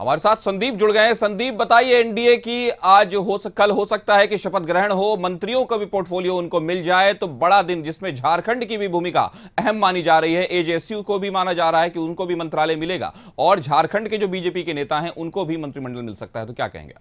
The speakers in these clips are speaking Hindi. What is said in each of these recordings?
हमारे साथ संदीप जुड़ गए हैं संदीप बताइए एनडीए की आज हो कल हो सकता है कि शपथ ग्रहण हो मंत्रियों का भी पोर्टफोलियो उनको मिल जाए तो बड़ा दिन जिसमें झारखंड की भी भूमिका अहम मानी जा रही है एजेसयू को भी माना जा रहा है कि उनको भी मंत्रालय मिलेगा और झारखंड के जो बीजेपी के नेता हैं उनको भी मंत्रिमंडल मिल सकता है तो क्या कहेंगे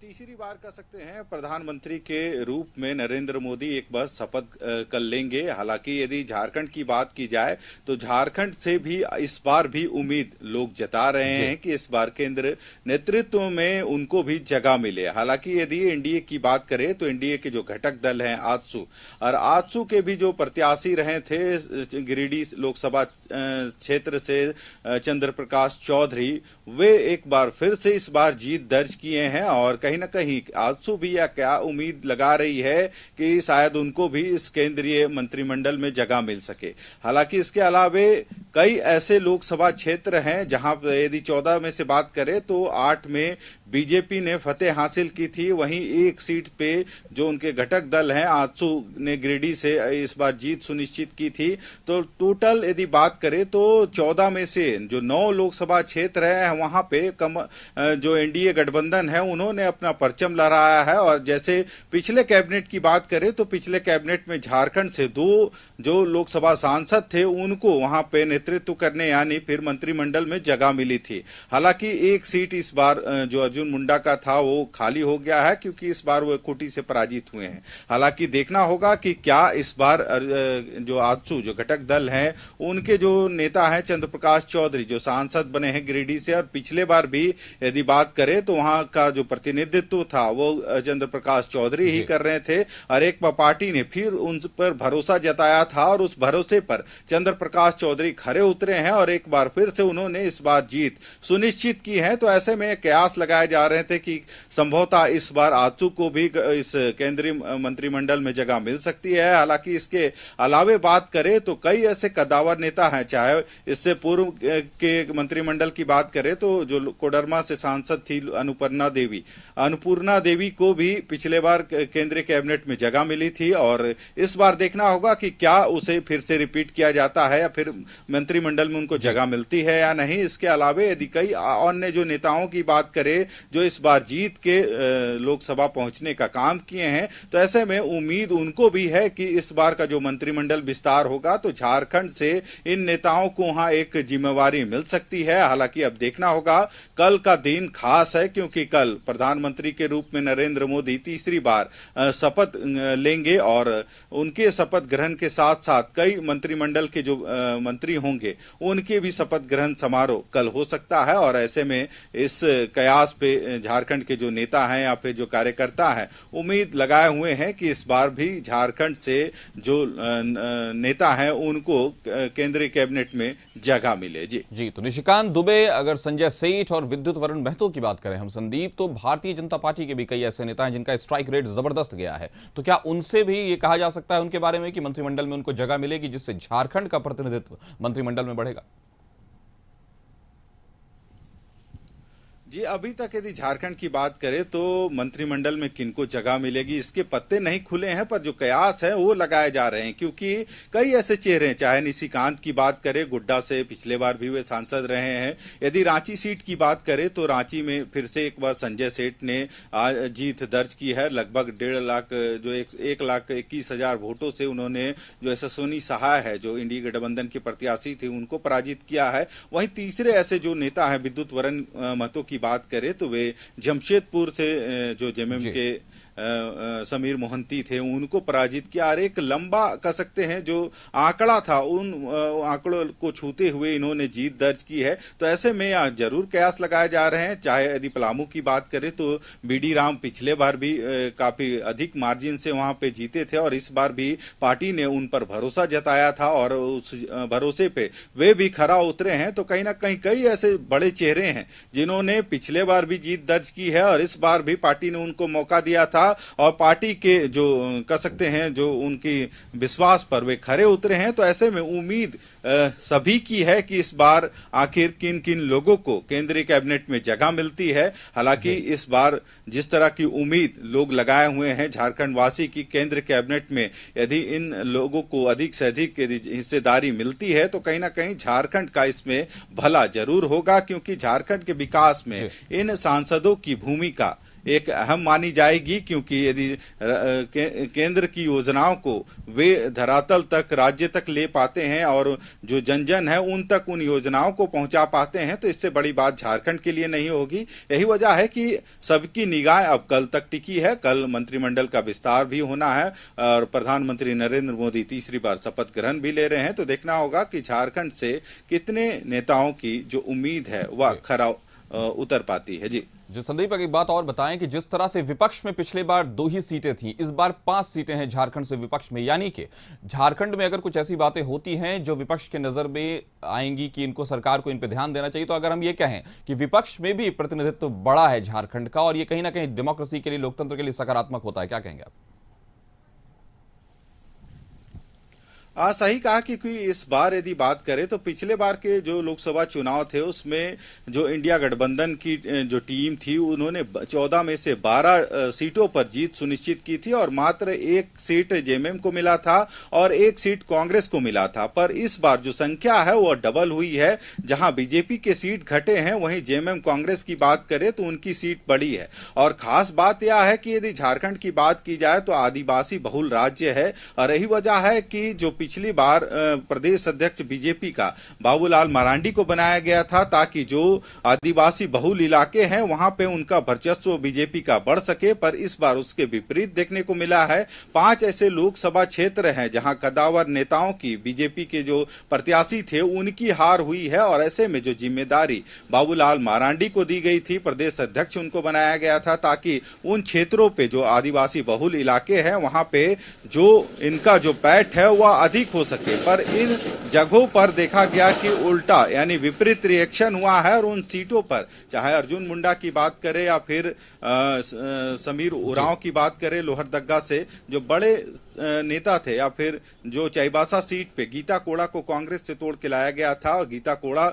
तीसरी बार कह सकते हैं प्रधानमंत्री के रूप में नरेंद्र मोदी एक बार शपथ कर लेंगे हालांकि यदि झारखंड की बात की जाए तो झारखंड से भी इस बार भी उम्मीद लोग जता रहे हैं कि इस बार केंद्र नेतृत्व में उनको भी जगह मिले हालांकि यदि एनडीए की बात करें तो एनडीए के जो घटक दल हैं आजसू और आजसू के भी जो प्रत्याशी रहे थे गिरिडीह लोकसभा क्षेत्र से चंद्र प्रकाश चौधरी वे एक बार फिर से इस बार जीत दर्ज किए हैं और कहीं ना कहीं आंसू भी या क्या उम्मीद लगा रही है कि शायद उनको भी इस केंद्रीय मंत्रिमंडल में जगह मिल सके हालांकि इसके अलावे कई ऐसे लोकसभा क्षेत्र हैं जहां यदि चौदह में से बात करें तो आठ में बीजेपी ने फतेह हासिल की थी वहीं एक सीट पे जो उनके घटक दल हैं आजसू ने गिरडी से इस बार जीत सुनिश्चित की थी तो टोटल यदि बात करें तो चौदह में से जो नौ लोकसभा क्षेत्र है वहां पे कम जो एनडीए गठबंधन है उन्होंने अपना परचम लहराया है और जैसे पिछले कैबिनेट की बात करें तो पिछले कैबिनेट में झारखंड से दो जो लोकसभा सांसद थे उनको वहां पे नेतृत्व करने यानी फिर मंत्रिमंडल में जगह मिली थी हालांकि एक सीट इस बार जो अर्जुन मुंडा का था वो खाली हो गया है क्योंकि इस बार वो कोटी से पराजित हुए हैं हालांकि देखना होगा कि क्या इस बार जो आजसू जो घटक दल है उनके जो नेता है चंद्रप्रकाश चौधरी जो सांसद बने हैं गिरिडीह से और पिछले बार भी यदि बात करें तो वहां का जो प्रतिनिधि नेतृत्व था वो चंद्र प्रकाश चौधरी ही कर रहे थे और एक पार्टी ने फिर उन पर भरोसा जताया था और उस भरोसे पर चंद्र प्रकाश चौधरी खड़े उतरे हैं और एक बार फिर से उन्होंने इस बार जीत सुनिश्चित की है तो ऐसे में कयास लगाए जा रहे थे कि संभवतः इस बार आतू को भी इस केंद्रीय मंत्रिमंडल में जगह मिल सकती है हालांकि इसके अलावे बात करें तो कई ऐसे कदावर नेता हैं चाहे इससे पूर्व के मंत्रिमंडल की बात करें तो जो कोडरमा से सांसद थी अनुपर्णा देवी अन्नपूर्णा देवी को भी पिछले बार केंद्रीय कैबिनेट में जगह मिली थी और इस बार देखना होगा कि क्या उसे फिर से रिपीट किया जाता है या फिर मंत्रिमंडल में उनको जगह मिलती है या नहीं इसके अलावा यदि कई अन्य जो नेताओं की बात करें जो इस बार जीत के लोकसभा पहुंचने का काम किए हैं तो ऐसे में उम्मीद उनको भी है कि इस बार का जो मंत्रिमंडल विस्तार होगा तो झारखंड से इन नेताओं को वहां एक जिम्मेवारी मिल सकती है हालांकि अब देखना होगा कल का दिन खास है क्योंकि कल प्रधान प्रधानमंत्री के रूप में नरेंद्र मोदी तीसरी बार शपथ लेंगे और उनके शपथ ग्रहण के साथ साथ कई मंत्रिमंडल के जो मंत्री होंगे उनके भी शपथ ग्रहण समारोह कल हो सकता है और ऐसे में इस कयास पे झारखंड के जो नेता हैं या फिर जो कार्यकर्ता हैं उम्मीद लगाए हुए हैं कि इस बार भी झारखंड से जो नेता हैं उनको केंद्रीय कैबिनेट में जगह मिले जी जी तो निशिकांत दुबे अगर संजय सेठ और विद्युत वरुण महतो की बात करें हम संदीप तो भारतीय भारतीय जनता पार्टी के भी कई ऐसे नेता हैं जिनका स्ट्राइक रेट जबरदस्त गया है तो क्या उनसे भी ये कहा जा सकता है उनके बारे में कि मंत्रिमंडल में उनको जगह मिलेगी जिससे झारखंड का प्रतिनिधित्व मंत्रिमंडल में बढ़ेगा जी अभी तक यदि झारखंड की बात करें तो मंत्रिमंडल में किनको जगह मिलेगी इसके पत्ते नहीं खुले हैं पर जो कयास है वो लगाए जा रहे हैं क्योंकि कई ऐसे चेहरे हैं चाहे निशिकांत की बात करें गुड्डा से पिछले बार भी वे सांसद रहे हैं यदि रांची सीट की बात करें तो रांची में फिर से एक बार संजय सेठ ने जीत दर्ज की है लगभग डेढ़ लाख जो एक, एक लाख इक्कीस हजार वोटों से उन्होंने जो यशस्वनी सहाय है जो इंडी गठबंधन के प्रत्याशी थे उनको पराजित किया है वहीं तीसरे ऐसे जो नेता है विद्युत वरण महतो की की बात करें तो वे जमशेदपुर से जो जेएमएम के समीर मोहंती थे उनको पराजित किया और एक लंबा कह सकते हैं जो आंकड़ा था उन आंकड़ों को छूते हुए इन्होंने जीत दर्ज की है तो ऐसे में जरूर कयास लगाए जा रहे हैं चाहे यदि पलामू की बात करें तो बीडी राम पिछले बार भी काफी अधिक मार्जिन से वहां पे जीते थे और इस बार भी पार्टी ने उन पर भरोसा जताया था और उस भरोसे पे वे भी खरा उतरे हैं तो कहीं ना कहीं कई ऐसे बड़े चेहरे हैं जिन्होंने पिछले बार भी जीत दर्ज की है और इस बार भी पार्टी ने उनको मौका दिया था था और पार्टी के जो कह सकते हैं जो उनकी विश्वास पर वे खड़े उतरे हैं तो ऐसे में उम्मीद सभी की है कि इस बार आखिर किन किन लोगों को केंद्रीय कैबिनेट में जगह मिलती है हालांकि इस बार जिस तरह की उम्मीद लोग लगाए हुए हैं झारखंड वासी की केंद्र कैबिनेट में यदि इन लोगों को अधिक से अधिक हिस्सेदारी मिलती है तो कहीं ना कहीं झारखंड का इसमें भला जरूर होगा क्योंकि झारखंड के विकास में इन सांसदों की भूमिका एक अहम मानी जाएगी क्योंकि यदि केंद्र की योजनाओं को वे धरातल तक राज्य तक ले पाते हैं और जो जन जन है उन तक उन योजनाओं को पहुंचा पाते हैं तो इससे बड़ी बात झारखंड के लिए नहीं होगी यही वजह है कि सबकी निगाह अब कल तक टिकी है कल मंत्रिमंडल का विस्तार भी होना है और प्रधानमंत्री नरेंद्र मोदी तीसरी बार शपथ ग्रहण भी ले रहे हैं तो देखना होगा कि झारखंड से कितने नेताओं की जो उम्मीद है वह खरा उतर पाती है जी जो संदीप एक बात और बताएं कि जिस तरह से विपक्ष में पिछले बार दो ही सीटें थीं इस बार पांच सीटें हैं झारखंड से विपक्ष में यानी कि झारखंड में अगर कुछ ऐसी बातें होती हैं जो विपक्ष के नज़र में आएंगी कि इनको सरकार को इन पर ध्यान देना चाहिए तो अगर हम ये कहें कि विपक्ष में भी प्रतिनिधित्व बड़ा है झारखंड का और ये कहीं ना कहीं डेमोक्रेसी के लिए लोकतंत्र के लिए सकारात्मक होता है क्या कहेंगे आप आ, सही कहा कि, क्योंकि इस बार यदि बात करें तो पिछले बार के जो लोकसभा चुनाव थे उसमें जो इंडिया गठबंधन की जो टीम थी उन्होंने चौदह में से बारह सीटों पर जीत सुनिश्चित की थी और मात्र एक सीट जेएमएम को मिला था और एक सीट कांग्रेस को मिला था पर इस बार जो संख्या है वह डबल हुई है जहां बीजेपी के सीट घटे हैं वहीं जेएमएम कांग्रेस की बात करें तो उनकी सीट बढ़ी है और खास बात यह है कि यदि झारखंड की बात की जाए तो आदिवासी बहुल राज्य है और यही वजह है कि जो पिछली बार प्रदेश अध्यक्ष बीजेपी का बाबूलाल मरांडी को बनाया गया था ताकि जो आदिवासी बहुल इलाके हैं वहां पे उनका वर्चस्व बीजेपी का बढ़ सके पर इस बार उसके विपरीत देखने को मिला है पांच ऐसे लोकसभा क्षेत्र हैं जहां कदावर नेताओं की बीजेपी के जो प्रत्याशी थे उनकी हार हुई है और ऐसे में जो जिम्मेदारी बाबूलाल मारांडी को दी गई थी प्रदेश अध्यक्ष उनको बनाया गया था ताकि उन क्षेत्रों पे जो आदिवासी बहुल इलाके हैं वहां पे जो इनका जो पैठ है वह अधिक अधिक हो सके पर इन जगहों पर देखा गया कि उल्टा यानी विपरीत रिएक्शन हुआ है और उन सीटों पर चाहे अर्जुन मुंडा की बात करें या फिर समीर उरांव की बात करें लोहरदगा से जो बड़े नेता थे या फिर जो चाईबासा सीट पे गीता कोड़ा को कांग्रेस से तोड़ के लाया गया था और गीता कोड़ा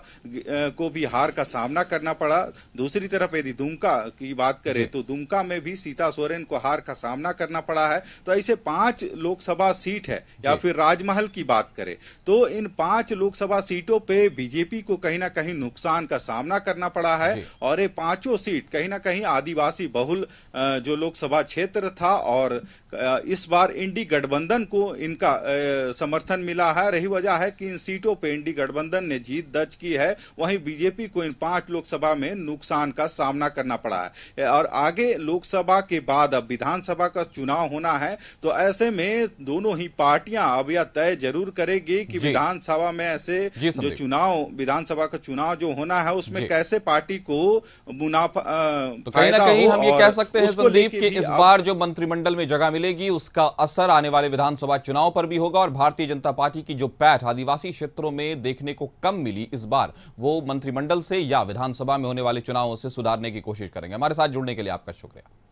को भी हार का सामना करना पड़ा दूसरी तरफ यदि दुमका की बात करें तो दुमका में भी सीता सोरेन को हार का सामना करना पड़ा है तो ऐसे पांच लोकसभा सीट है या फिर राजमहल महल की बात करें तो इन पांच लोकसभा सीटों पे बीजेपी को कहीं ना कहीं नुकसान का सामना करना पड़ा है और ये पांचों सीट कहीं ना कहीं आदिवासी बहुल जो लोकसभा क्षेत्र था और इस बार इंडी गठबंधन को इनका समर्थन मिला है रही वजह है कि इन सीटों पे इंडी गठबंधन ने जीत दर्ज की है वहीं बीजेपी को इन पांच लोकसभा में नुकसान का सामना करना पड़ा है और आगे लोकसभा के बाद अब विधानसभा का चुनाव होना है तो ऐसे में दोनों ही पार्टियां अब या तय जरूर करेगी कि विधानसभा में ऐसे जो चुनाव विधानसभा का चुनाव जो होना है उसमें कैसे पार्टी को मुनाफा तो कहीं हम ये कह सकते हैं संदीप कि इस बार जो मंत्रिमंडल में जगह मिलेगी उसका असर आने वाले विधानसभा चुनाव पर भी होगा और भारतीय जनता पार्टी की जो पैठ आदिवासी क्षेत्रों में देखने को कम मिली इस बार वो मंत्रिमंडल से या विधानसभा में होने वाले चुनावों से सुधारने की कोशिश करेंगे हमारे साथ जुड़ने के लिए आपका शुक्रिया